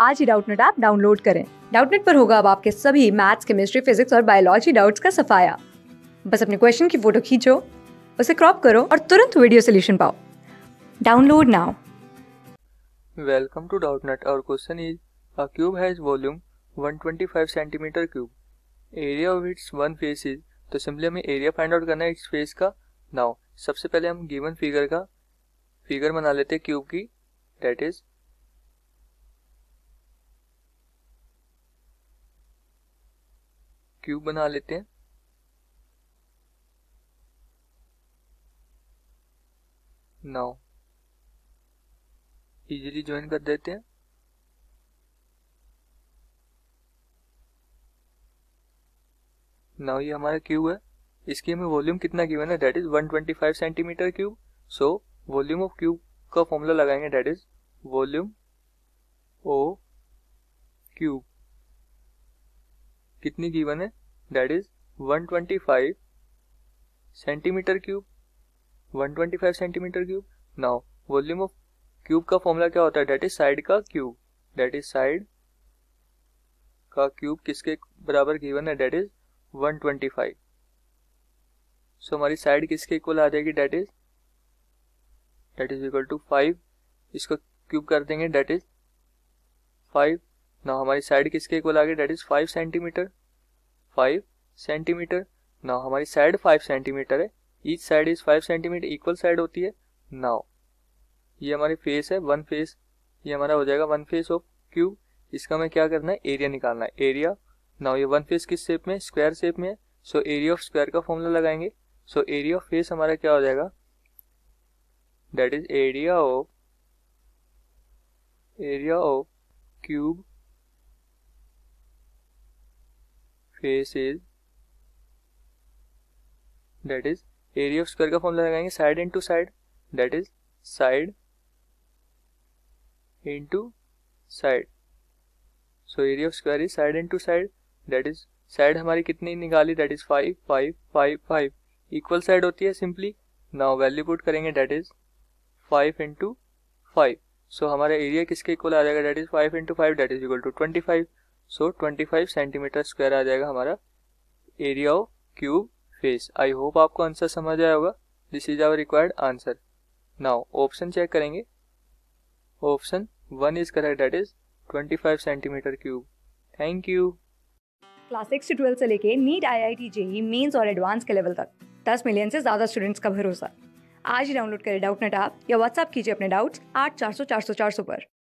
आज ही Doubtnut app download करें डाउटनेट पर होगा अब आपके सभी मैथ्स केमिस्ट्री फिजिक्स और बायोलॉजी डाउट्स का सफाया बस अपने क्वेश्चन की फोटो खींचो उसे क्रॉप करो और तुरंत वीडियो सोल्यूशन पाओ download now welcome to Doubtnut और question is a cube has volume 125 centimetre cube area of its one face is तो सिंपली हमें एरिया फाइंड आउट करना है इट्स फेस का नाउ सबसे पहले हम गिवन फिगर का फिगर बना लेते हैं क्यूब की दैट इज क्यूब बना लेते हैं नाउ इजीली ज्वाइन कर देते हैं नाउ ये हमारा क्यूब है इसकी हमें वॉल्यूम कितना गिवन है that is 125 centimetre cube so volume of cube का फॉर्मूला लगाएंगे that is volume of cube कितनी गिवन है that is 125 centimetre cube 125 centimetre cube now volume of cube का फॉर्मूला क्या होता है डेट इज साइड का क्यूब डेट इज साइड का क्यूब किसके बराबर गिवन है डेट इज 125 सो हमारी साइड किसके इक्वल आ जाएगी that is that is equal to five इसको क्यूब कर देंगे दैट इज फाइव ना हमारी साइड किसके इक्वल आ गई that is five centimetre five centimetre ना हमारी साइड फाइव सेंटीमीटर है each side is five centimetre equal side होती है नाव ये हमारी फेस है वन फेस ये हमारा हो जाएगा वन फेस ऑफ क्यूब इसका हमें क्या करना है एरिया निकालना है एरिया नाव ये वन फेस किस शेप में स्क्वायर शेप में है सो एरिया ऑफ स्क्वायर का फॉर्मूला लगाएंगे सो एरिया ऑफ फेस हमारा क्या हो जाएगा that is area of area of cube face is that is area of square का फॉर्मूला लगाएंगे side into side that is side into side so area of square is side into side that is side हमारी कितनी निकाली that is five five five five equal side होती है simply now value put करेंगे that is five into five so हमारा area किसके equal आ जाएगा that is five into five that is equal to twenty five so 25 centimetre square आ जाएगा हमारा area of cube face I hope आपको answer समझ आया होगा this is our required answer now option check करेंगे option one is correct that is 25 centimetre cube thank you class six से twelfth से लेके NEET I I T JEE mains और advance के लेवल तक 10 मिलियन से ज़्यादा स्टूडेंट्स का भरोसा आज ही डाउनलोड करें डाउट नेट आप या व्हाट्सअप कीजिए अपने डाउट्स आठ चार सौ चार सौ चार सौ पर